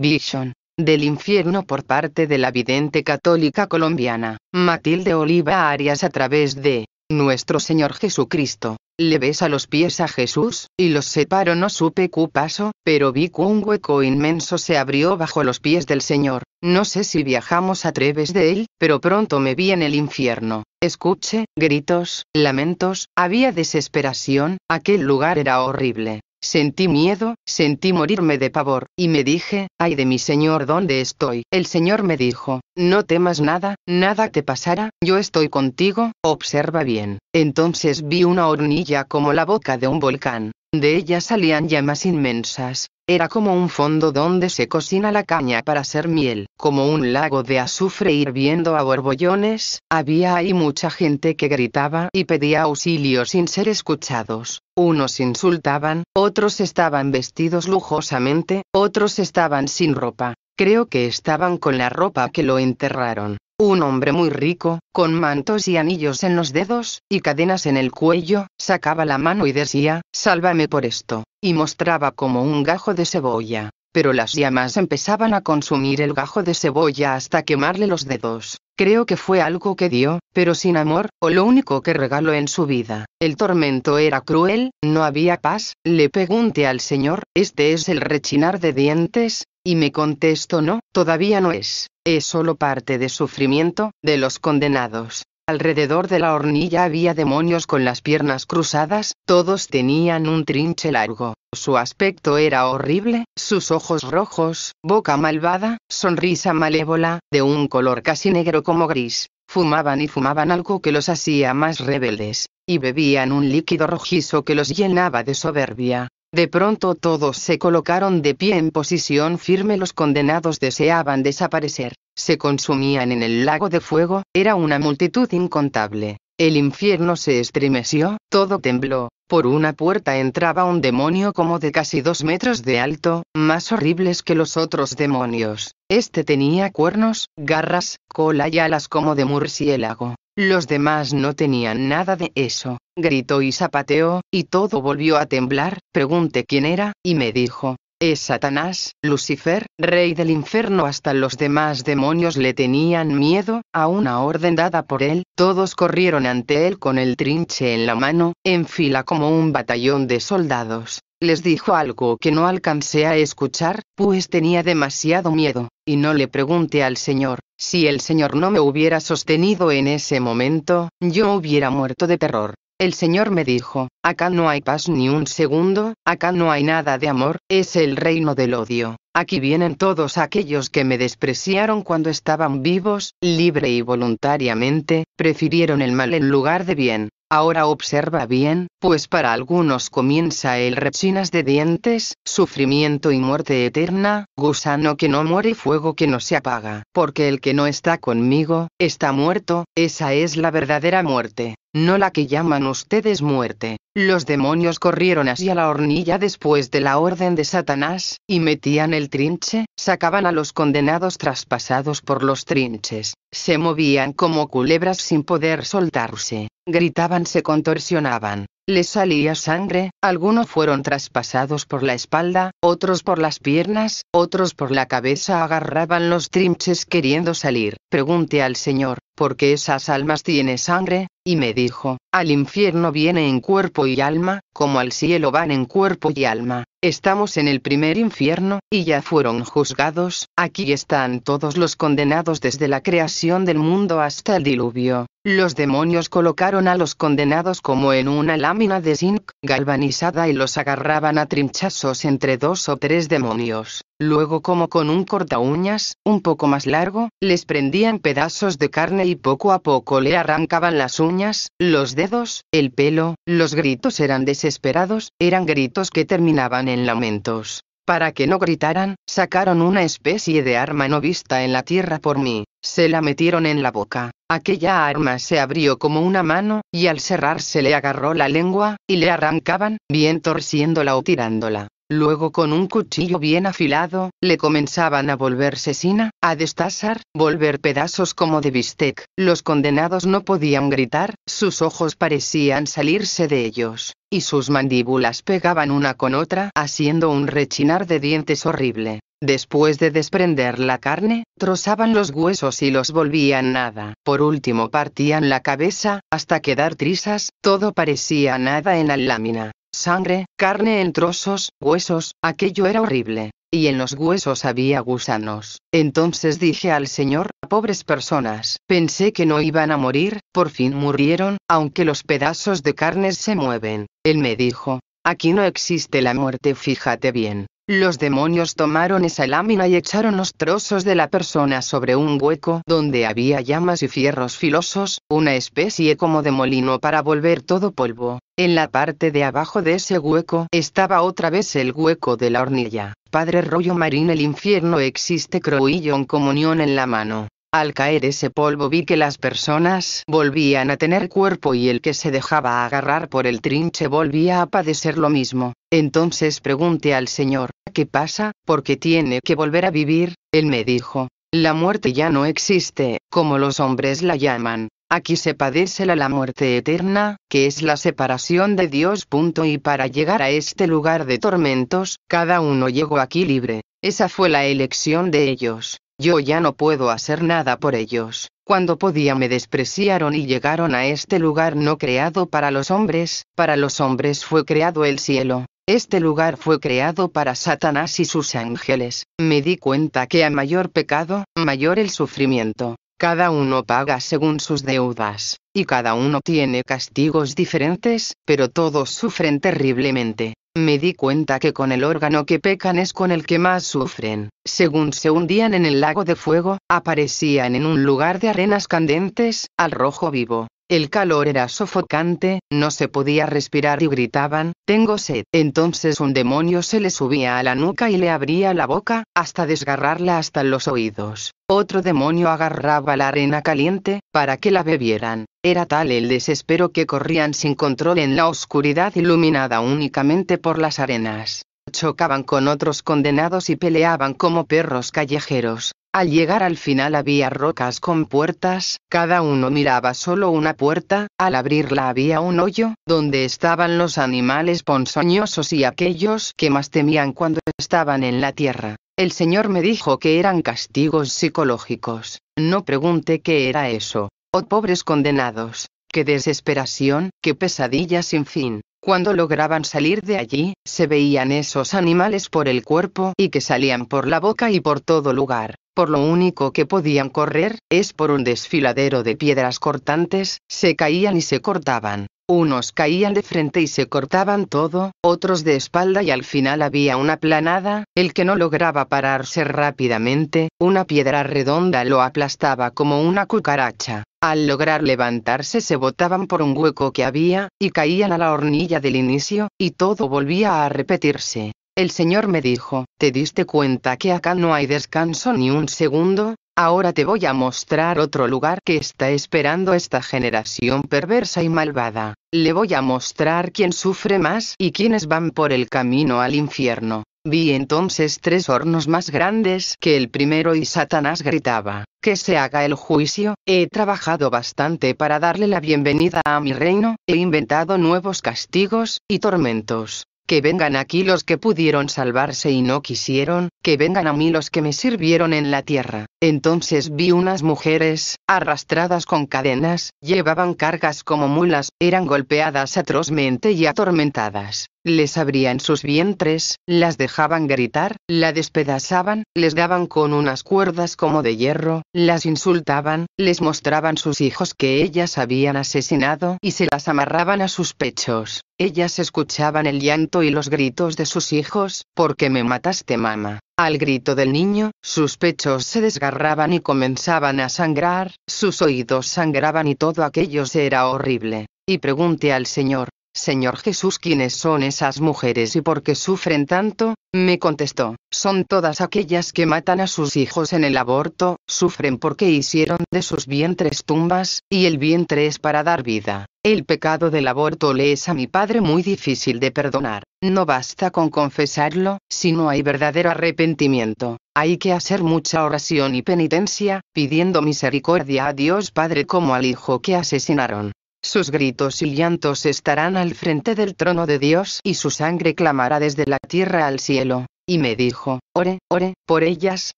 Vision, del infierno por parte de la vidente católica colombiana, Matilde Oliva Arias a través de Nuestro Señor Jesucristo. Le besa los pies a Jesús, y los separo no supe cu paso, pero vi que un hueco inmenso se abrió bajo los pies del Señor. No sé si viajamos a través de él, pero pronto me vi en el infierno. Escuché, gritos, lamentos, había desesperación, aquel lugar era horrible. Sentí miedo, sentí morirme de pavor, y me dije, ay de mi Señor, ¿dónde estoy? El Señor me dijo, no temas nada, nada te pasará, yo estoy contigo, observa bien. Entonces vi una hornilla como la boca de un volcán. De ella salían llamas inmensas, era como un fondo donde se cocina la caña para hacer miel, como un lago de azufre hirviendo a borbollones, había ahí mucha gente que gritaba y pedía auxilio sin ser escuchados. Unos insultaban, otros estaban vestidos lujosamente, otros estaban sin ropa. Creo que estaban con la ropa que lo enterraron. Un hombre muy rico, con mantos y anillos en los dedos, y cadenas en el cuello, sacaba la mano y decía, sálvame por esto, y mostraba como un gajo de cebolla. Pero las llamas empezaban a consumir el gajo de cebolla hasta quemarle los dedos. Creo que fue algo que dio, pero sin amor, o lo único que regaló en su vida. El tormento era cruel, no había paz, le pregunté al Señor, ¿este es el rechinar de dientes? Y me contesto no, todavía no es, es solo parte de sufrimiento, de los condenados. Alrededor de la hornilla había demonios con las piernas cruzadas, todos tenían un trinche largo, su aspecto era horrible, sus ojos rojos, boca malvada, sonrisa malévola, de un color casi negro como gris, fumaban y fumaban algo que los hacía más rebeldes, y bebían un líquido rojizo que los llenaba de soberbia, de pronto todos se colocaron de pie en posición firme. Los condenados deseaban desaparecer, se consumían en el lago de fuego, era una multitud incontable. El infierno se estremeció, todo tembló, por una puerta entraba un demonio como de casi dos metros de alto, más horribles que los otros demonios. Este tenía cuernos, garras, cola y alas como de murciélago. Los demás no tenían nada de eso, gritó y zapateó, y todo volvió a temblar, pregunté quién era, y me dijo, es Satanás, Lucifer, rey del infierno. Hasta los demás demonios le tenían miedo, a una orden dada por él, todos corrieron ante él con el trinche en la mano, en fila como un batallón de soldados les dijo algo que no alcancé a escuchar, pues tenía demasiado miedo, y no le pregunté al Señor, si el Señor no me hubiera sostenido en ese momento, yo hubiera muerto de terror. El Señor me dijo, acá no hay paz ni un segundo, acá no hay nada de amor, es el reino del odio. Aquí vienen todos aquellos que me despreciaron cuando estaban vivos, libre y voluntariamente, prefirieron el mal en lugar de bien. Ahora observa bien, pues para algunos comienza el rechinas de dientes, sufrimiento y muerte eterna, gusano que no muere y fuego que no se apaga, porque el que no está conmigo, está muerto, esa es la verdadera muerte no la que llaman ustedes muerte. Los demonios corrieron hacia la hornilla después de la orden de Satanás, y metían el trinche, sacaban a los condenados traspasados por los trinches, se movían como culebras sin poder soltarse, gritaban, se contorsionaban, les salía sangre, algunos fueron traspasados por la espalda, otros por las piernas, otros por la cabeza agarraban los trinches queriendo salir. Pregunte al Señor, porque esas almas tienen sangre, y me dijo, al infierno viene en cuerpo y alma, como al cielo van en cuerpo y alma. Estamos en el primer infierno, y ya fueron juzgados, aquí están todos los condenados desde la creación del mundo hasta el diluvio. Los demonios colocaron a los condenados como en una lámina de zinc galvanizada y los agarraban a trinchazos entre dos o tres demonios. Luego como con un corta uñas, un poco más largo, les prendían pedazos de carne y poco a poco le arrancaban las uñas, los dedos, el pelo, los gritos eran desesperados, eran gritos que terminaban en lamentos. Para que no gritaran, sacaron una especie de arma no vista en la tierra por mí, se la metieron en la boca. Aquella arma se abrió como una mano, y al cerrarse le agarró la lengua, y le arrancaban, bien torciéndola o tirándola. Luego con un cuchillo bien afilado, le comenzaban a volverse sina, a destazar, volver pedazos como de bistec. Los condenados no podían gritar, sus ojos parecían salirse de ellos, y sus mandíbulas pegaban una con otra, haciendo un rechinar de dientes horrible. Después de desprender la carne, trozaban los huesos y los volvían nada. Por último partían la cabeza, hasta quedar trizas, todo parecía nada en la lámina. Sangre, carne en trozos, huesos, aquello era horrible. Y en los huesos había gusanos. Entonces dije al Señor, pobres personas, pensé que no iban a morir, por fin murieron, aunque los pedazos de carne se mueven. Él me dijo, aquí no existe la muerte, fíjate bien. Los demonios tomaron esa lámina y echaron los trozos de la persona sobre un hueco donde había llamas y fierros filosos, una especie como de molino para volver todo polvo. En la parte de abajo de ese hueco estaba otra vez el hueco de la hornilla. Padre Rollo Marín El infierno existe Croillon, comunión en la mano. Al caer ese polvo vi que las personas volvían a tener cuerpo y el que se dejaba agarrar por el trinche volvía a padecer lo mismo. Entonces pregunté al Señor, ¿qué pasa? ¿Por qué tiene que volver a vivir? Él me dijo, la muerte ya no existe, como los hombres la llaman. Aquí se padece la, la muerte eterna, que es la separación de Dios. Y para llegar a este lugar de tormentos, cada uno llegó aquí libre. Esa fue la elección de ellos. Yo ya no puedo hacer nada por ellos. Cuando podía me despreciaron y llegaron a este lugar no creado para los hombres, para los hombres fue creado el cielo. Este lugar fue creado para Satanás y sus ángeles. Me di cuenta que a mayor pecado, mayor el sufrimiento. Cada uno paga según sus deudas, y cada uno tiene castigos diferentes, pero todos sufren terriblemente. Me di cuenta que con el órgano que pecan es con el que más sufren. Según se hundían en el lago de fuego, aparecían en un lugar de arenas candentes, al rojo vivo. El calor era sofocante, no se podía respirar y gritaban, tengo sed. Entonces un demonio se le subía a la nuca y le abría la boca, hasta desgarrarla hasta los oídos. Otro demonio agarraba la arena caliente, para que la bebieran. Era tal el desespero que corrían sin control en la oscuridad iluminada únicamente por las arenas. Chocaban con otros condenados y peleaban como perros callejeros. Al llegar al final había rocas con puertas, cada uno miraba solo una puerta, al abrirla había un hoyo, donde estaban los animales ponzoñosos y aquellos que más temían cuando estaban en la tierra. El señor me dijo que eran castigos psicológicos. No pregunté qué era eso. Oh pobres condenados. Qué desesperación, qué pesadilla sin fin. Cuando lograban salir de allí, se veían esos animales por el cuerpo y que salían por la boca y por todo lugar por lo único que podían correr, es por un desfiladero de piedras cortantes, se caían y se cortaban. Unos caían de frente y se cortaban todo, otros de espalda y al final había una planada, el que no lograba pararse rápidamente, una piedra redonda lo aplastaba como una cucaracha. Al lograr levantarse se botaban por un hueco que había, y caían a la hornilla del inicio, y todo volvía a repetirse. El Señor me dijo, ¿te diste cuenta que acá no hay descanso ni un segundo? Ahora te voy a mostrar otro lugar que está esperando esta generación perversa y malvada. Le voy a mostrar quién sufre más y quiénes van por el camino al infierno. Vi entonces tres hornos más grandes que el primero y Satanás gritaba, que se haga el juicio, he trabajado bastante para darle la bienvenida a mi reino, he inventado nuevos castigos y tormentos, que vengan aquí los que pudieron salvarse y no quisieron, que vengan a mí los que me sirvieron en la tierra. Entonces vi unas mujeres, arrastradas con cadenas, llevaban cargas como mulas, eran golpeadas atrozmente y atormentadas. Les abrían sus vientres, las dejaban gritar, la despedazaban, les daban con unas cuerdas como de hierro, las insultaban, les mostraban sus hijos que ellas habían asesinado y se las amarraban a sus pechos. Ellas escuchaban el llanto y los gritos de sus hijos, porque me mataste mamá, al grito del niño, sus pechos se desgarraban y comenzaban a sangrar, sus oídos sangraban y todo aquello era horrible. Y pregunté al Señor, Señor Jesús, ¿quiénes son esas mujeres y por qué sufren tanto? Me contestó, son todas aquellas que matan a sus hijos en el aborto, sufren porque hicieron de sus vientres tumbas, y el vientre es para dar vida. El pecado del aborto le es a mi padre muy difícil de perdonar. No basta con confesarlo, si no hay verdadero arrepentimiento. Hay que hacer mucha oración y penitencia, pidiendo misericordia a Dios Padre como al hijo que asesinaron. Sus gritos y llantos estarán al frente del trono de Dios y su sangre clamará desde la tierra al cielo. Y me dijo, ore, ore, por ellas,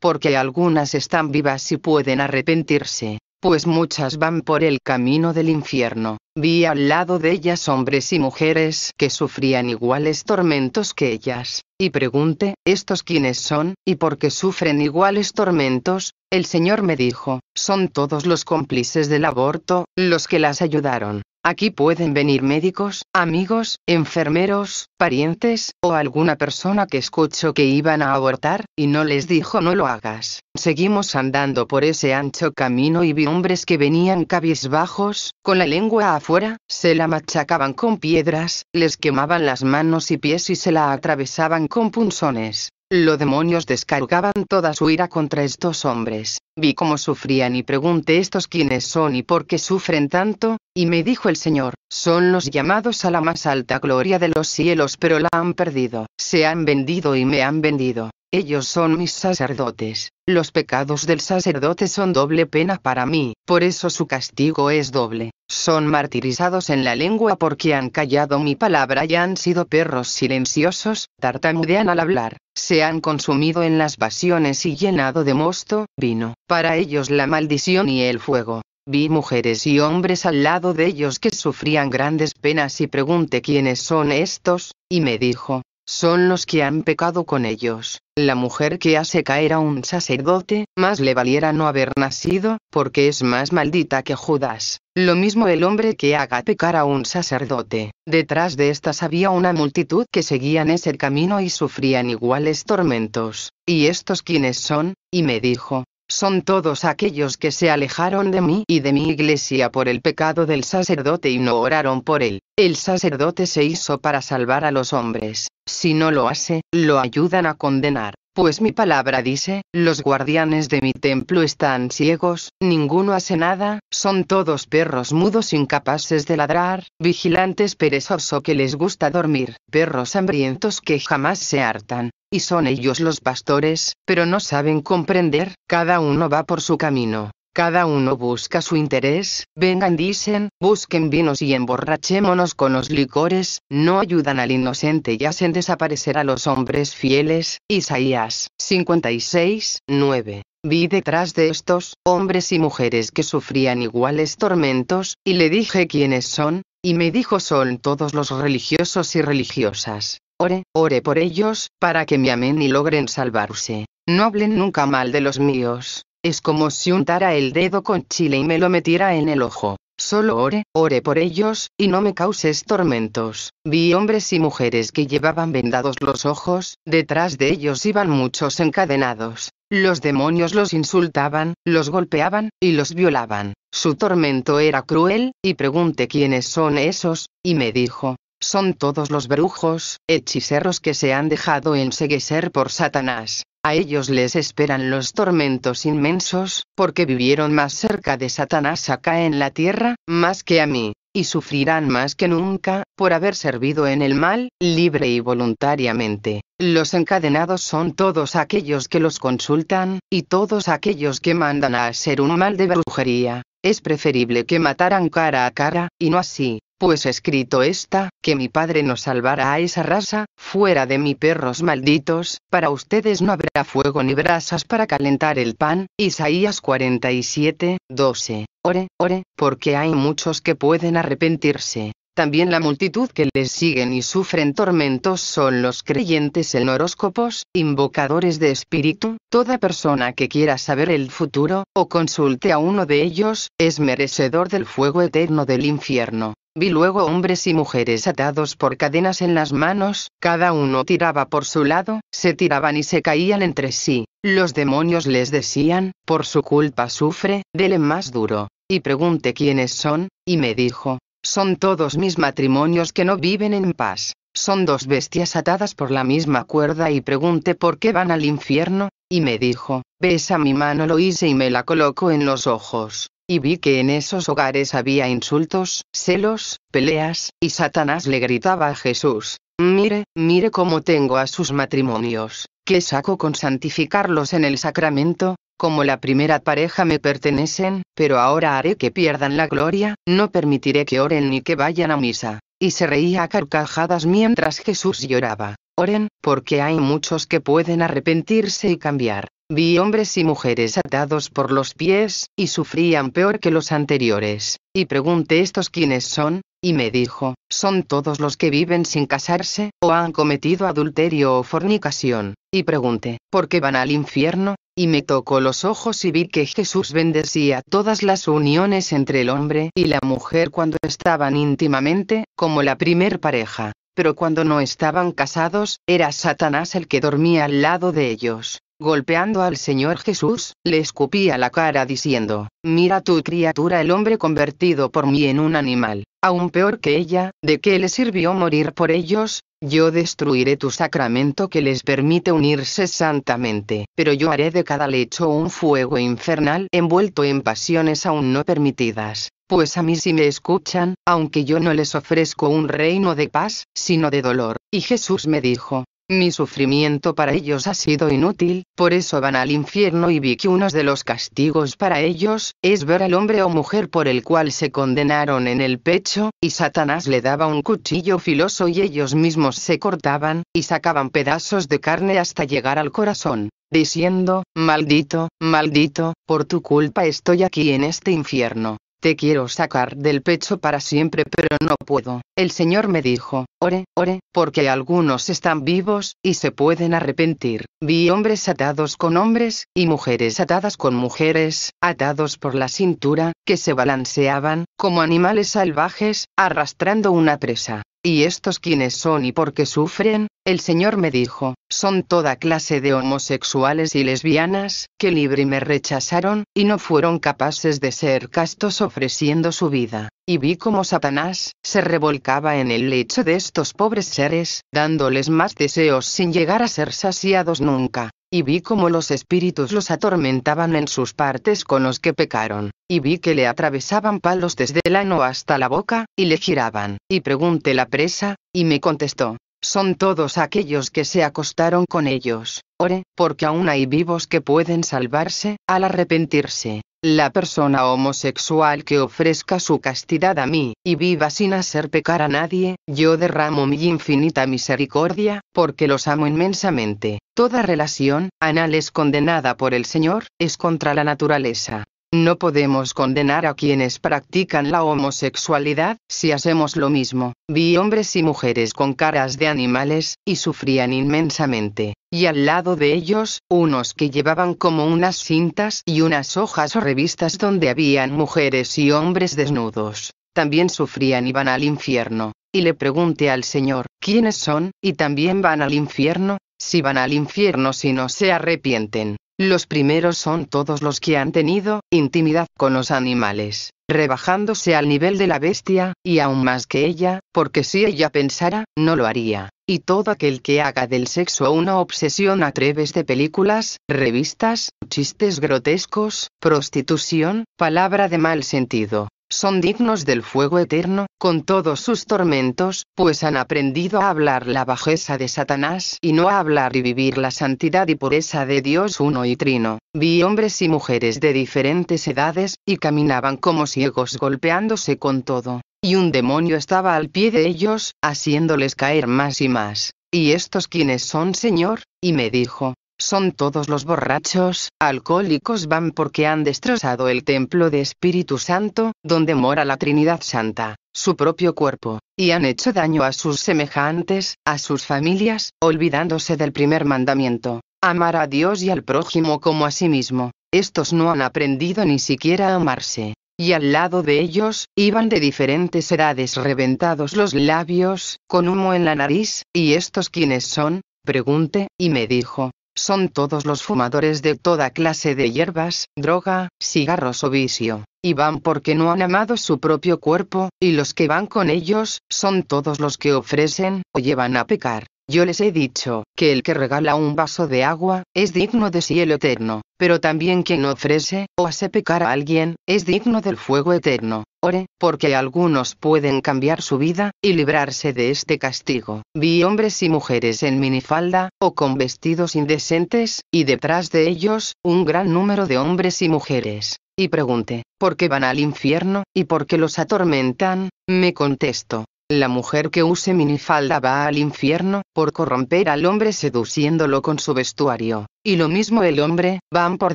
porque algunas están vivas y pueden arrepentirse pues muchas van por el camino del infierno. Vi al lado de ellas hombres y mujeres que sufrían iguales tormentos que ellas. Y pregunté, ¿estos quiénes son, y por qué sufren iguales tormentos? El Señor me dijo, son todos los cómplices del aborto, los que las ayudaron. Aquí pueden venir médicos, amigos, enfermeros, parientes, o alguna persona que escucho que iban a abortar, y no les dijo no lo hagas. Seguimos andando por ese ancho camino y vi hombres que venían cabizbajos, con la lengua afuera, se la machacaban con piedras, les quemaban las manos y pies y se la atravesaban con punzones. Los demonios descargaban toda su ira contra estos hombres. Vi cómo sufrían y pregunté estos quiénes son y por qué sufren tanto, y me dijo el Señor, son los llamados a la más alta gloria de los cielos pero la han perdido, se han vendido y me han vendido. Ellos son mis sacerdotes. Los pecados del sacerdote son doble pena para mí, por eso su castigo es doble. Son martirizados en la lengua porque han callado mi palabra y han sido perros silenciosos, tartamudean al hablar, se han consumido en las pasiones y llenado de mosto, vino. Para ellos la maldición y el fuego. Vi mujeres y hombres al lado de ellos que sufrían grandes penas y pregunté quiénes son estos, y me dijo, son los que han pecado con ellos. La mujer que hace caer a un sacerdote, más le valiera no haber nacido, porque es más maldita que Judas. Lo mismo el hombre que haga pecar a un sacerdote. Detrás de estas había una multitud que seguían ese camino y sufrían iguales tormentos. ¿Y estos quiénes son? Y me dijo, son todos aquellos que se alejaron de mí y de mi iglesia por el pecado del sacerdote y no oraron por él. El sacerdote se hizo para salvar a los hombres, si no lo hace, lo ayudan a condenar. Pues mi palabra dice, los guardianes de mi templo están ciegos, ninguno hace nada, son todos perros mudos incapaces de ladrar, vigilantes perezosos que les gusta dormir, perros hambrientos que jamás se hartan. Y son ellos los pastores, pero no saben comprender, cada uno va por su camino. Cada uno busca su interés, vengan dicen, busquen vinos y emborrachémonos con los licores, no ayudan al inocente y hacen desaparecer a los hombres fieles. Isaías 56, 9. Vi detrás de estos, hombres y mujeres que sufrían iguales tormentos, y le dije quiénes son, y me dijo son todos los religiosos y religiosas. Ore, ore por ellos, para que me amen y logren salvarse. No hablen nunca mal de los míos, es como si untara el dedo con chile y me lo metiera en el ojo. Solo ore, ore por ellos, y no me causes tormentos. Vi hombres y mujeres que llevaban vendados los ojos, detrás de ellos iban muchos encadenados. Los demonios los insultaban, los golpeaban, y los violaban. Su tormento era cruel, y pregunté quiénes son esos, y me dijo, son todos los brujos, hechiceros que se han dejado enseguecer por Satanás a ellos les esperan los tormentos inmensos, porque vivieron más cerca de Satanás acá en la tierra, más que a mí, y sufrirán más que nunca, por haber servido en el mal, libre y voluntariamente. Los encadenados son todos aquellos que los consultan, y todos aquellos que mandan a hacer un mal de brujería. Es preferible que mataran cara a cara, y no así, pues escrito está, que mi padre nos salvará a esa raza, fuera de mi perros malditos, para ustedes no habrá fuego ni brasas para calentar el pan, Isaías 47, 12, ore, ore, porque hay muchos que pueden arrepentirse. También la multitud que les siguen y sufren tormentos son los creyentes en horóscopos, invocadores de espíritu, toda persona que quiera saber el futuro, o consulte a uno de ellos, es merecedor del fuego eterno del infierno. Vi luego hombres y mujeres atados por cadenas en las manos, cada uno tiraba por su lado, se tiraban y se caían entre sí. Los demonios les decían, por su culpa sufre, dele más duro. Y pregunté quiénes son, y me dijo, son todos mis matrimonios que no viven en paz. Son dos bestias atadas por la misma cuerda y pregunté por qué van al infierno, y me dijo, besa mi mano lo hice y me la coloco en los ojos, y vi que en esos hogares había insultos, celos, peleas, y Satanás le gritaba a Jesús, mire, mire cómo tengo a sus matrimonios, ¿qué saco con santificarlos en el sacramento? Como la primera pareja me pertenecen, pero ahora haré que pierdan la gloria, no permitiré que oren ni que vayan a misa. Y se reía a carcajadas mientras Jesús lloraba. Oren, porque hay muchos que pueden arrepentirse y cambiar. Vi hombres y mujeres atados por los pies, y sufrían peor que los anteriores. Y pregunté estos quiénes son, y me dijo, son todos los que viven sin casarse, o han cometido adulterio o fornicación, y pregunté, ¿por qué van al infierno? Y me tocó los ojos y vi que Jesús bendecía todas las uniones entre el hombre y la mujer cuando estaban íntimamente, como la primer pareja, pero cuando no estaban casados, era Satanás el que dormía al lado de ellos golpeando al Señor Jesús, le escupía la cara diciendo, Mira tu criatura el hombre convertido por mí en un animal, aún peor que ella, ¿de qué le sirvió morir por ellos? Yo destruiré tu sacramento que les permite unirse santamente, pero yo haré de cada lecho un fuego infernal envuelto en pasiones aún no permitidas. Pues a mí si me escuchan, aunque yo no les ofrezco un reino de paz, sino de dolor. Y Jesús me dijo, mi sufrimiento para ellos ha sido inútil, por eso van al infierno y vi que uno de los castigos para ellos, es ver al hombre o mujer por el cual se condenaron en el pecho, y Satanás le daba un cuchillo filoso y ellos mismos se cortaban, y sacaban pedazos de carne hasta llegar al corazón diciendo, maldito, maldito, por tu culpa estoy aquí en este infierno. Te quiero sacar del pecho para siempre, pero no puedo. El Señor me dijo, ore, ore, porque algunos están vivos, y se pueden arrepentir. Vi hombres atados con hombres, y mujeres atadas con mujeres, atados por la cintura, que se balanceaban, como animales salvajes, arrastrando una presa. ¿Y estos quiénes son y por qué sufren? El Señor me dijo, son toda clase de homosexuales y lesbianas, que libre me rechazaron, y no fueron capaces de ser castos ofreciendo su vida. Y vi como Satanás se revolcaba en el lecho de estos pobres seres, dándoles más deseos sin llegar a ser saciados nunca y vi cómo los espíritus los atormentaban en sus partes con los que pecaron, y vi que le atravesaban palos desde el ano hasta la boca, y le giraban, y pregunté la presa, y me contestó, son todos aquellos que se acostaron con ellos, ore, porque aún hay vivos que pueden salvarse, al arrepentirse la persona homosexual que ofrezca su castidad a mí, y viva sin hacer pecar a nadie, yo derramo mi infinita misericordia, porque los amo inmensamente. Toda relación, anal es condenada por el Señor, es contra la naturaleza. No podemos condenar a quienes practican la homosexualidad, si hacemos lo mismo. Vi hombres y mujeres con caras de animales, y sufrían inmensamente, y al lado de ellos, unos que llevaban como unas cintas y unas hojas o revistas donde habían mujeres y hombres desnudos. También sufrían y van al infierno. Y le pregunté al Señor, ¿quiénes son, y también van al infierno? Si van al infierno si no se arrepienten. Los primeros son todos los que han tenido intimidad con los animales, rebajándose al nivel de la bestia, y aún más que ella, porque si ella pensara, no lo haría. Y todo aquel que haga del sexo una obsesión a través de películas, revistas, chistes grotescos, prostitución, palabra de mal sentido, son dignos del fuego eterno, con todos sus tormentos, pues han aprendido a hablar la bajeza de Satanás y no a hablar y vivir la santidad y pureza de Dios uno y trino. Vi hombres y mujeres de diferentes edades, y caminaban como ciegos golpeándose con todo. Y un demonio estaba al pie de ellos, haciéndoles caer más y más. ¿Y estos quienes son, Señor? Y me dijo, son todos los borrachos, alcohólicos van porque han destrozado el templo de Espíritu Santo, donde mora la Trinidad Santa, su propio cuerpo, y han hecho daño a sus semejantes, a sus familias, olvidándose del primer mandamiento, amar a Dios y al prójimo como a sí mismo. Estos no han aprendido ni siquiera a amarse. Y al lado de ellos, iban de diferentes edades reventados los labios, con humo en la nariz, ¿y estos quiénes son? Pregunté, y me dijo, son todos los fumadores de toda clase de hierbas, droga, cigarros o vicio, y van porque no han amado su propio cuerpo, y los que van con ellos, son todos los que ofrecen, o llevan a pecar. Yo les he dicho, que el que regala un vaso de agua, es digno de cielo eterno, pero también quien ofrece, o hace pecar a alguien, es digno del fuego eterno. Ore, porque algunos pueden cambiar su vida, y librarse de este castigo. Vi hombres y mujeres en minifalda, o con vestidos indecentes, y detrás de ellos, un gran número de hombres y mujeres. Y pregunté, ¿por qué van al infierno, y por qué los atormentan? Me contesto, la mujer que use minifalda va al infierno, por corromper al hombre seduciéndolo con su vestuario. Y lo mismo el hombre, van por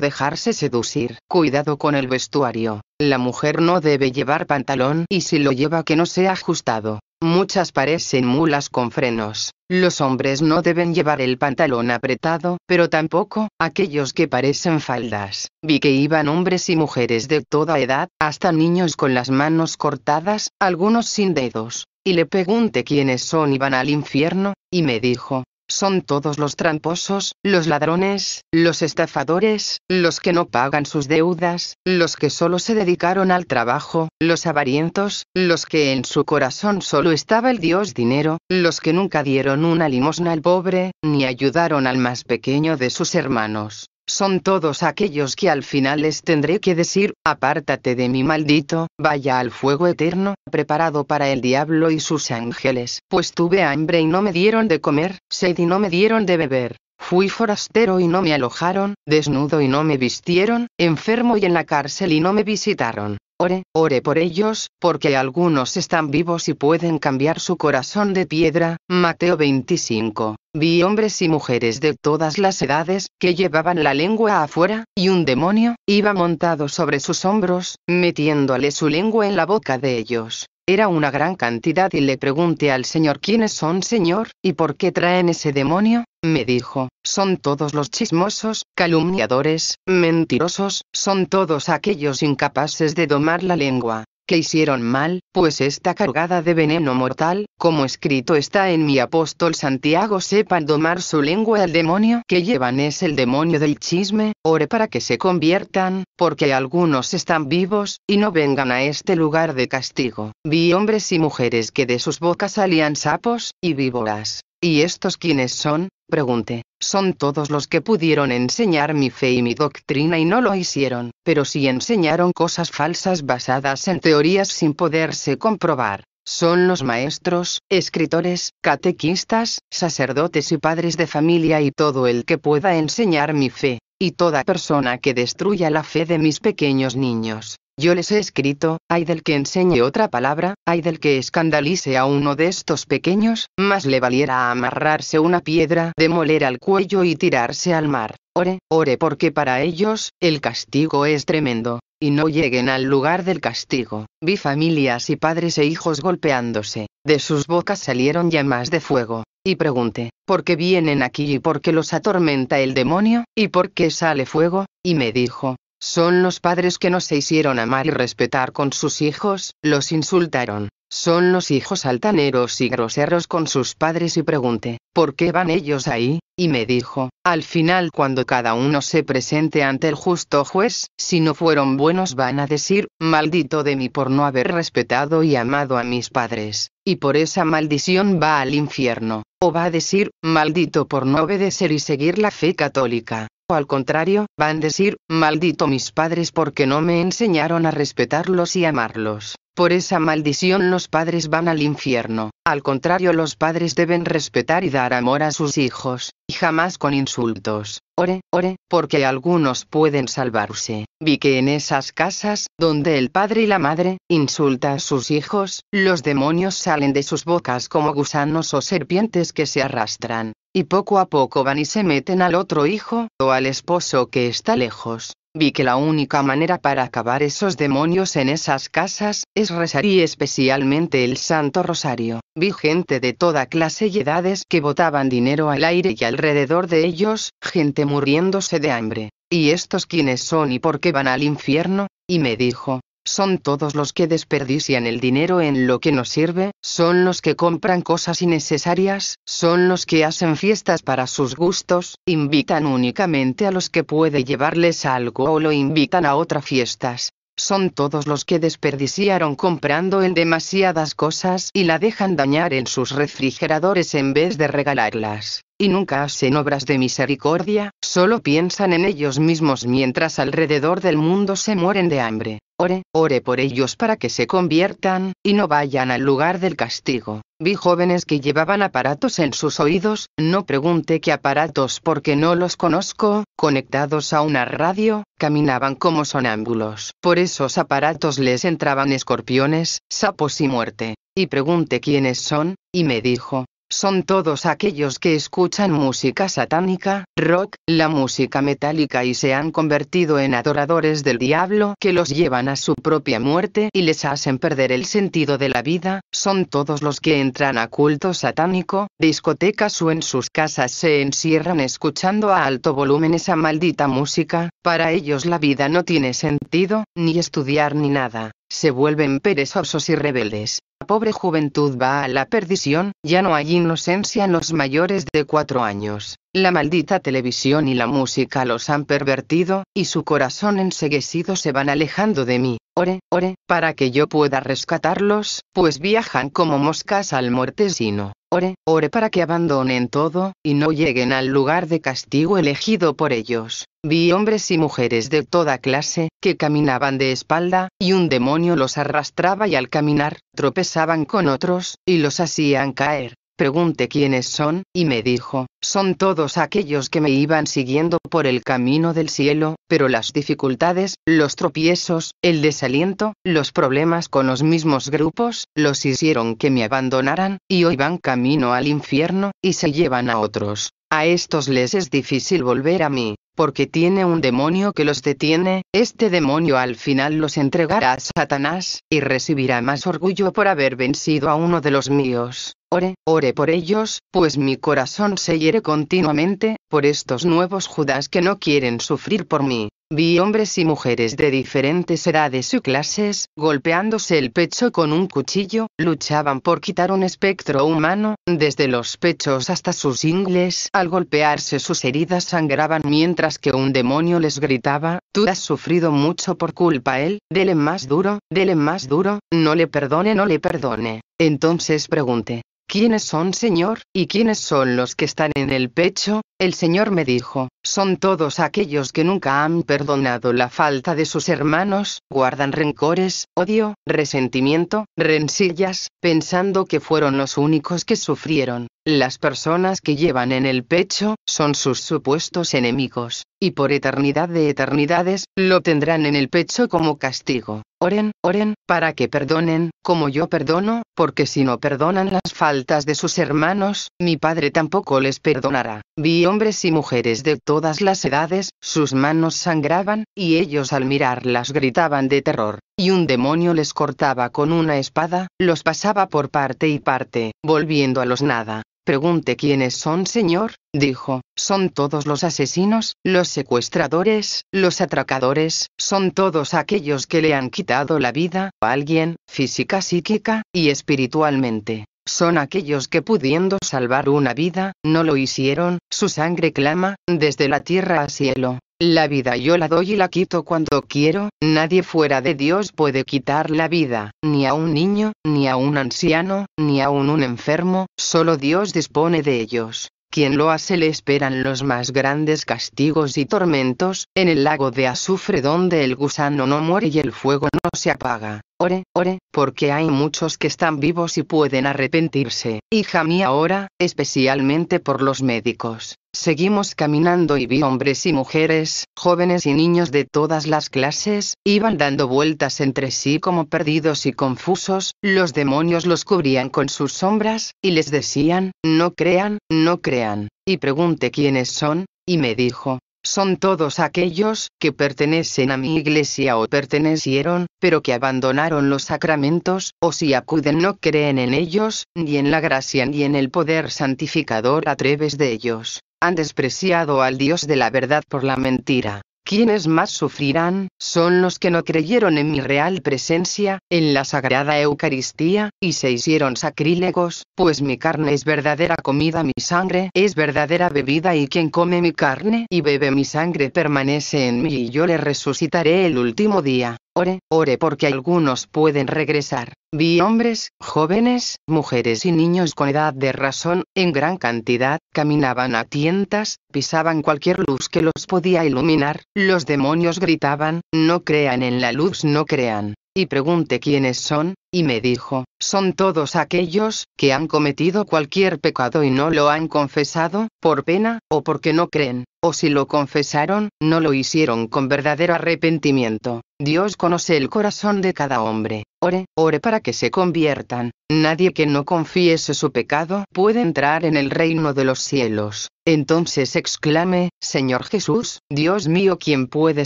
dejarse seducir. Cuidado con el vestuario. La mujer no debe llevar pantalón y si lo lleva que no sea ajustado. Muchas parecen mulas con frenos. Los hombres no deben llevar el pantalón apretado, pero tampoco aquellos que parecen faldas. Vi que iban hombres y mujeres de toda edad, hasta niños con las manos cortadas, algunos sin dedos y le pregunté quiénes son y van al infierno, y me dijo, son todos los tramposos, los ladrones, los estafadores, los que no pagan sus deudas, los que solo se dedicaron al trabajo, los avarientos, los que en su corazón solo estaba el dios dinero, los que nunca dieron una limosna al pobre, ni ayudaron al más pequeño de sus hermanos son todos aquellos que al final les tendré que decir, apártate de mi maldito, vaya al fuego eterno, preparado para el diablo y sus ángeles, pues tuve hambre y no me dieron de comer, sed y no me dieron de beber. Fui forastero y no me alojaron, desnudo y no me vistieron, enfermo y en la cárcel y no me visitaron. Ore, ore por ellos, porque algunos están vivos y pueden cambiar su corazón de piedra. Mateo 25. Vi hombres y mujeres de todas las edades, que llevaban la lengua afuera, y un demonio, iba montado sobre sus hombros, metiéndole su lengua en la boca de ellos, era una gran cantidad y le pregunté al señor quiénes son, señor, y por qué traen ese demonio, me dijo, son todos los chismosos, calumniadores, mentirosos, son todos aquellos incapaces de domar la lengua, que hicieron mal, pues está cargada de veneno mortal, como escrito está en mi apóstol Santiago sepan domar su lengua al demonio que llevan es el demonio del chisme, ore para que se conviertan, porque algunos están vivos, y no vengan a este lugar de castigo. Vi hombres y mujeres que de sus bocas salían sapos, y víboras. ¿Y estos quiénes son? pregunte, son todos los que pudieron enseñar mi fe y mi doctrina y no lo hicieron, pero si enseñaron cosas falsas basadas en teorías sin poderse comprobar. Son los maestros, escritores, catequistas, sacerdotes y padres de familia y todo el que pueda enseñar mi fe, y toda persona que destruya la fe de mis pequeños niños. Yo les he escrito, hay del que enseñe otra palabra, hay del que escandalice a uno de estos pequeños, más le valiera amarrarse una piedra, de moler al cuello y tirarse al mar. Ore, ore porque para ellos, el castigo es tremendo y no lleguen al lugar del castigo. Vi familias y padres e hijos golpeándose, de sus bocas salieron llamas de fuego, y pregunté, ¿por qué vienen aquí y por qué los atormenta el demonio? ¿Y por qué sale fuego? Y me dijo, son los padres que no se hicieron amar y respetar con sus hijos, los insultaron. Son los hijos altaneros y groseros con sus padres y pregunté, ¿por qué van ellos ahí? Y me dijo, al final cuando cada uno se presente ante el justo juez, si no fueron buenos van a decir, maldito de mí por no haber respetado y amado a mis padres, y por esa maldición va al infierno, o va a decir, maldito por no obedecer y seguir la fe católica o al contrario, van a decir, maldito mis padres porque no me enseñaron a respetarlos y amarlos. Por esa maldición los padres van al infierno. Al contrario, los padres deben respetar y dar amor a sus hijos, y jamás con insultos. Ore, ore, porque algunos pueden salvarse. Vi que en esas casas, donde el padre y la madre, insultan a sus hijos, los demonios salen de sus bocas como gusanos o serpientes que se arrastran y poco a poco van y se meten al otro hijo o al esposo que está lejos. Vi que la única manera para acabar esos demonios en esas casas es rezar y especialmente el Santo Rosario. Vi gente de toda clase y edades que botaban dinero al aire y alrededor de ellos, gente muriéndose de hambre. ¿Y estos quiénes son y por qué van al infierno? Y me dijo, son todos los que desperdician el dinero en lo que no sirve, son los que compran cosas innecesarias, son los que hacen fiestas para sus gustos, invitan únicamente a los que puede llevarles algo o lo invitan a otras fiestas. Son todos los que desperdiciaron comprando en demasiadas cosas y la dejan dañar en sus refrigeradores en vez de regalarlas y nunca hacen obras de misericordia, solo piensan en ellos mismos mientras alrededor del mundo se mueren de hambre. Ore, ore por ellos para que se conviertan, y no vayan al lugar del castigo. Vi jóvenes que llevaban aparatos en sus oídos, no pregunté qué aparatos porque no los conozco, conectados a una radio, caminaban como sonámbulos. Por esos aparatos les entraban escorpiones, sapos y muerte. Y pregunté quiénes son, y me dijo, son todos aquellos que escuchan música satánica, rock, la música metálica y se han convertido en adoradores del diablo que los llevan a su propia muerte y les hacen perder el sentido de la vida, son todos los que entran a culto satánico, discotecas o en sus casas se encierran escuchando a alto volumen esa maldita música, para ellos la vida no tiene sentido, ni estudiar ni nada se vuelven perezosos y rebeldes. La pobre juventud va a la perdición, ya no hay inocencia en los mayores de cuatro años. La maldita televisión y la música los han pervertido, y su corazón enseguecido se van alejando de mí. Ore, ore, para que yo pueda rescatarlos, pues viajan como moscas al mortecino. Ore, ore para que abandonen todo, y no lleguen al lugar de castigo elegido por ellos. Vi hombres y mujeres de toda clase, que caminaban de espalda, y un demonio los arrastraba y al caminar, tropezaban con otros, y los hacían caer pregunté quiénes son, y me dijo, son todos aquellos que me iban siguiendo por el camino del cielo, pero las dificultades, los tropiezos, el desaliento, los problemas con los mismos grupos, los hicieron que me abandonaran, y hoy van camino al infierno, y se llevan a otros. A estos les es difícil volver a mí, porque tiene un demonio que los detiene, este demonio al final los entregará a Satanás, y recibirá más orgullo por haber vencido a uno de los míos. Ore, ore por ellos, pues mi corazón se hiere continuamente, por estos nuevos Judas que no quieren sufrir por mí. Vi hombres y mujeres de diferentes edades y clases, golpeándose el pecho con un cuchillo, luchaban por quitar un espectro humano, desde los pechos hasta sus ingles. Al golpearse sus heridas sangraban mientras que un demonio les gritaba, tú has sufrido mucho por culpa él, dele más duro, dele más duro, no le perdone, no le perdone. Entonces pregunté, ¿Quiénes son Señor, y quiénes son los que están en el pecho? El Señor me dijo, son todos aquellos que nunca han perdonado la falta de sus hermanos, guardan rencores, odio, resentimiento, rencillas, pensando que fueron los únicos que sufrieron. Las personas que llevan en el pecho, son sus supuestos enemigos, y por eternidad de eternidades, lo tendrán en el pecho como castigo. Oren, oren, para que perdonen, como yo perdono, porque si no perdonan las faltas de sus hermanos, mi Padre tampoco les perdonará. vio, hombres y mujeres de todas las edades, sus manos sangraban, y ellos al mirarlas gritaban de terror, y un demonio les cortaba con una espada, los pasaba por parte y parte, volviendo a los nada. Pregunte quiénes son, señor, dijo, son todos los asesinos, los secuestradores, los atracadores, son todos aquellos que le han quitado la vida a alguien, física, psíquica y espiritualmente son aquellos que pudiendo salvar una vida, no lo hicieron, su sangre clama, desde la tierra a cielo. La vida yo la doy y la quito cuando quiero, nadie fuera de Dios puede quitar la vida, ni a un niño, ni a un anciano, ni a un, un enfermo, solo Dios dispone de ellos quien lo hace le esperan los más grandes castigos y tormentos, en el lago de azufre donde el gusano no muere y el fuego no se apaga. Ore, ore, porque hay muchos que están vivos y pueden arrepentirse, hija mía ahora, especialmente por los médicos. Seguimos caminando y vi hombres y mujeres, jóvenes y niños de todas las clases, iban dando vueltas entre sí como perdidos y confusos, los demonios los cubrían con sus sombras, y les decían, no crean, no crean, y pregunté quiénes son, y me dijo, son todos aquellos que pertenecen a mi iglesia o pertenecieron, pero que abandonaron los sacramentos, o si acuden no creen en ellos, ni en la gracia ni en el poder santificador a través de ellos han despreciado al Dios de la verdad por la mentira. Quienes más sufrirán, son los que no creyeron en mi real presencia, en la sagrada Eucaristía, y se hicieron sacrílegos, pues mi carne es verdadera comida, mi sangre es verdadera bebida y quien come mi carne y bebe mi sangre permanece en mí y yo le resucitaré el último día. Ore, ore porque algunos pueden regresar. Vi hombres, jóvenes, mujeres y niños con edad de razón, en gran cantidad, caminaban a tientas, pisaban cualquier luz que los podía iluminar, los demonios gritaban, no crean en la luz, no crean, y pregunté quiénes son, y me dijo, son todos aquellos que han cometido cualquier pecado y no lo han confesado, por pena, o porque no creen, o si lo confesaron, no lo hicieron con verdadero arrepentimiento. Dios conoce el corazón de cada hombre. Ore, ore para que se conviertan. Nadie que no confiese su pecado puede entrar en el reino de los cielos. Entonces exclame, Señor Jesús, Dios mío, ¿quién puede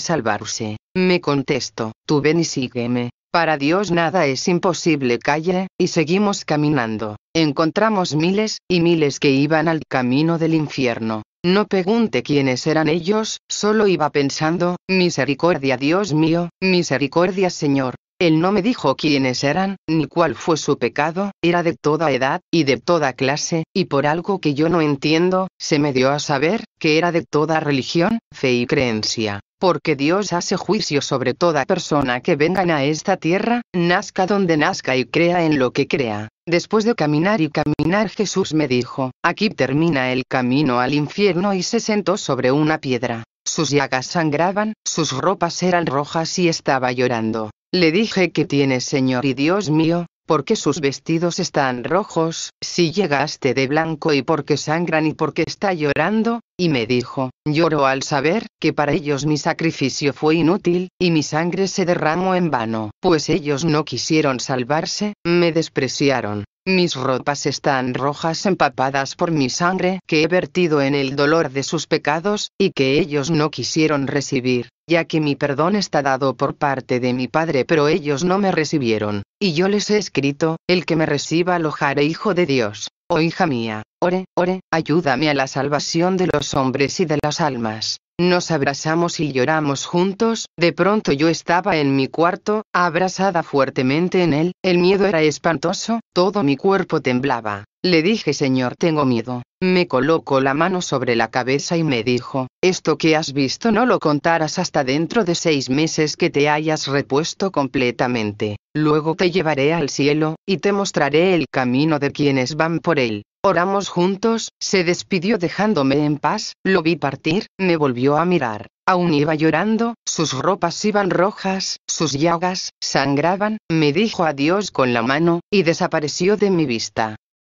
salvarse? Me contesto, tú ven y sígueme. Para Dios nada es imposible, calle, y seguimos caminando. Encontramos miles y miles que iban al camino del infierno. No pregunte quiénes eran ellos, solo iba pensando, misericordia Dios mío, misericordia Señor, él no me dijo quiénes eran, ni cuál fue su pecado, era de toda edad, y de toda clase, y por algo que yo no entiendo, se me dio a saber, que era de toda religión, fe y creencia. Porque Dios hace juicio sobre toda persona que vengan a esta tierra, nazca donde nazca y crea en lo que crea. Después de caminar y caminar Jesús me dijo, aquí termina el camino al infierno y se sentó sobre una piedra. Sus llagas sangraban, sus ropas eran rojas y estaba llorando. Le dije que tienes Señor y Dios mío, porque sus vestidos están rojos, si llegaste de blanco y porque sangran y porque está llorando, y me dijo, lloro al saber que para ellos mi sacrificio fue inútil, y mi sangre se derramó en vano, pues ellos no quisieron salvarse, me despreciaron, mis ropas están rojas empapadas por mi sangre que he vertido en el dolor de sus pecados, y que ellos no quisieron recibir, ya que mi perdón está dado por parte de mi Padre, pero ellos no me recibieron. Y yo les he escrito, el que me reciba alojaré hijo de Dios. Oh hija mía, ore, ore, ayúdame a la salvación de los hombres y de las almas. Nos abrazamos y lloramos juntos, de pronto yo estaba en mi cuarto, abrazada fuertemente en él, el miedo era espantoso, todo mi cuerpo temblaba, le dije Señor tengo miedo. Me colocó la mano sobre la cabeza y me dijo, esto que has visto no lo contarás hasta dentro de seis meses que te hayas repuesto completamente. Luego te llevaré al cielo, y te mostraré el camino de quienes van por él. Oramos juntos, se despidió dejándome en paz, lo vi partir, me volvió a mirar. Aún iba llorando, sus ropas iban rojas, sus llagas, sangraban, me dijo adiós con la mano, y desapareció de mi vista.